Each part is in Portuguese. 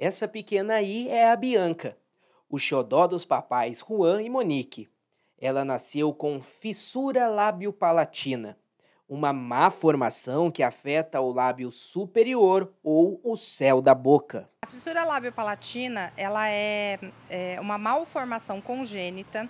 Essa pequena aí é a Bianca, o xodó dos papais Juan e Monique. Ela nasceu com fissura lábio-palatina, uma má formação que afeta o lábio superior ou o céu da boca. A fissura lábio-palatina ela é, é uma malformação congênita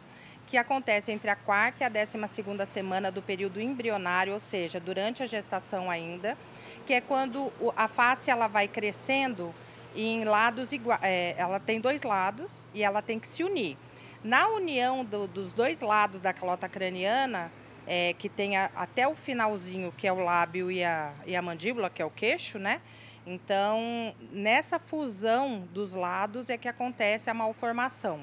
que acontece entre a quarta e a décima segunda semana do período embrionário, ou seja, durante a gestação ainda, que é quando a face ela vai crescendo em lados iguais. É, ela tem dois lados e ela tem que se unir. Na união do, dos dois lados da calota craniana, é, que tem a, até o finalzinho, que é o lábio e a, e a mandíbula, que é o queixo, né? Então, nessa fusão dos lados é que acontece a malformação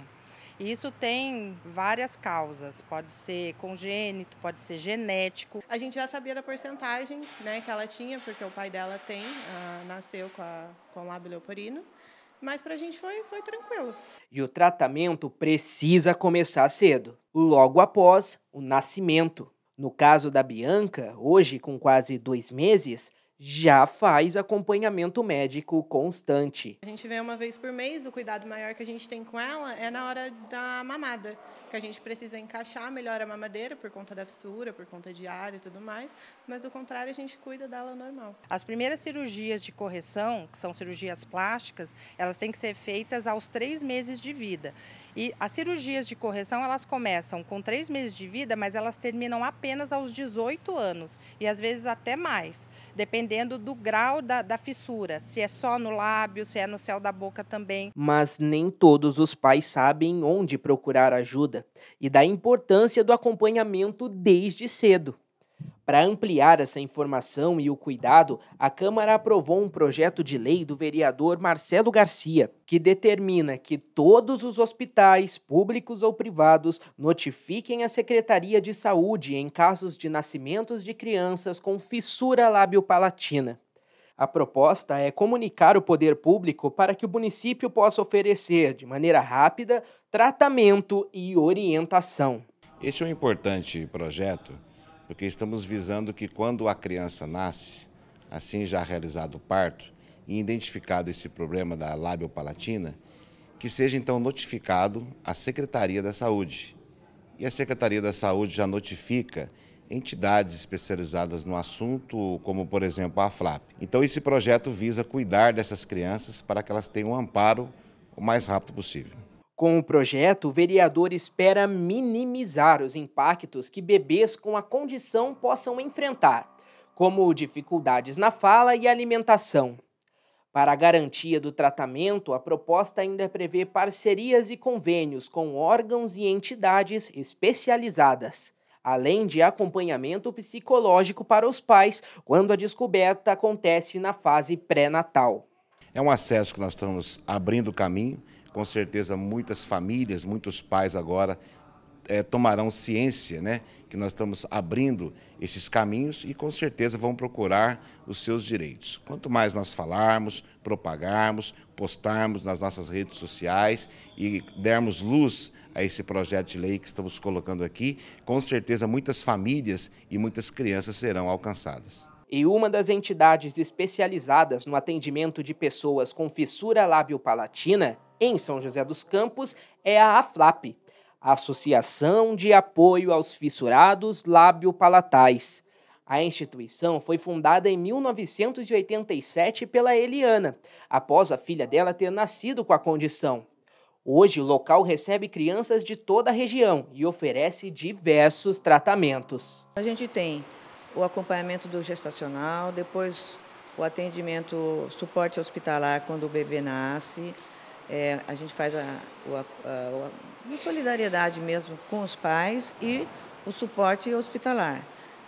isso tem várias causas, pode ser congênito, pode ser genético. A gente já sabia da porcentagem né, que ela tinha, porque o pai dela tem, uh, nasceu com, a, com lábio leoporino. Mas para a gente foi, foi tranquilo. E o tratamento precisa começar cedo, logo após o nascimento. No caso da Bianca, hoje com quase dois meses, já faz acompanhamento médico constante. A gente vê uma vez por mês, o cuidado maior que a gente tem com ela é na hora da mamada, que a gente precisa encaixar melhor a mamadeira por conta da fissura, por conta de ar e tudo mais, mas do contrário a gente cuida dela normal. As primeiras cirurgias de correção, que são cirurgias plásticas, elas têm que ser feitas aos três meses de vida. E as cirurgias de correção, elas começam com três meses de vida, mas elas terminam apenas aos 18 anos e às vezes até mais, dependendo dependendo do grau da, da fissura, se é só no lábio, se é no céu da boca também. Mas nem todos os pais sabem onde procurar ajuda e da importância do acompanhamento desde cedo. Para ampliar essa informação e o cuidado, a Câmara aprovou um projeto de lei do vereador Marcelo Garcia, que determina que todos os hospitais, públicos ou privados, notifiquem a Secretaria de Saúde em casos de nascimentos de crianças com fissura lábio-palatina. A proposta é comunicar o poder público para que o município possa oferecer, de maneira rápida, tratamento e orientação. Este é um importante projeto porque estamos visando que quando a criança nasce, assim já realizado o parto e identificado esse problema da palatina, que seja então notificado à Secretaria da Saúde. E a Secretaria da Saúde já notifica entidades especializadas no assunto, como por exemplo a FLAP. Então esse projeto visa cuidar dessas crianças para que elas tenham um amparo o mais rápido possível. Com o projeto, o vereador espera minimizar os impactos que bebês com a condição possam enfrentar, como dificuldades na fala e alimentação. Para a garantia do tratamento, a proposta ainda prevê parcerias e convênios com órgãos e entidades especializadas, além de acompanhamento psicológico para os pais quando a descoberta acontece na fase pré-natal. É um acesso que nós estamos abrindo o caminho com certeza muitas famílias, muitos pais agora é, tomarão ciência né, que nós estamos abrindo esses caminhos e com certeza vão procurar os seus direitos. Quanto mais nós falarmos, propagarmos, postarmos nas nossas redes sociais e dermos luz a esse projeto de lei que estamos colocando aqui, com certeza muitas famílias e muitas crianças serão alcançadas. E uma das entidades especializadas no atendimento de pessoas com fissura lábio-palatina em São José dos Campos é a AFLAP, Associação de Apoio aos Fissurados Lábio-Palatais. A instituição foi fundada em 1987 pela Eliana, após a filha dela ter nascido com a condição. Hoje, o local recebe crianças de toda a região e oferece diversos tratamentos. A gente tem o acompanhamento do gestacional, depois o atendimento, suporte hospitalar quando o bebê nasce, é, a gente faz a, a, a, a, solidariedade mesmo com os pais e o suporte hospitalar.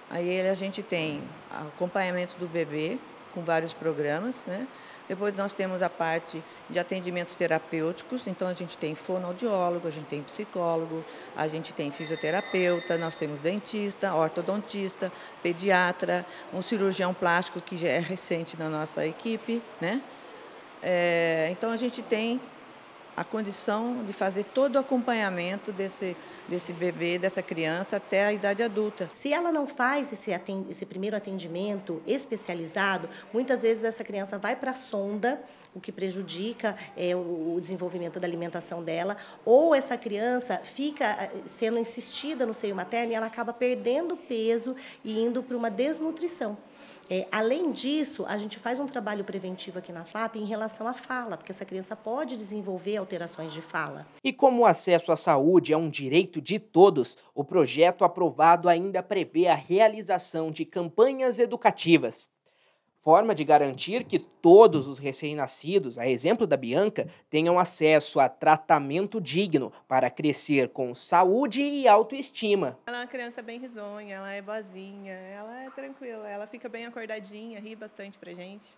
Aí a gente tem acompanhamento do bebê com vários programas, né? Depois nós temos a parte de atendimentos terapêuticos, então a gente tem fonoaudiólogo, a gente tem psicólogo, a gente tem fisioterapeuta, nós temos dentista, ortodontista, pediatra, um cirurgião plástico que já é recente na nossa equipe, né? É, então, a gente tem a condição de fazer todo o acompanhamento desse, desse bebê, dessa criança, até a idade adulta. Se ela não faz esse, esse primeiro atendimento especializado, muitas vezes essa criança vai para a sonda, o que prejudica é, o desenvolvimento da alimentação dela, ou essa criança fica é, sendo insistida no seio materno e ela acaba perdendo peso e indo para uma desnutrição. É, além disso, a gente faz um trabalho preventivo aqui na FLAP em relação à fala, porque essa criança pode desenvolver alterações de fala. E como o acesso à saúde é um direito de todos, o projeto aprovado ainda prevê a realização de campanhas educativas forma de garantir que todos os recém-nascidos, a exemplo da Bianca, tenham acesso a tratamento digno para crescer com saúde e autoestima. Ela é uma criança bem risonha, ela é boazinha, ela é tranquila, ela fica bem acordadinha, ri bastante pra gente.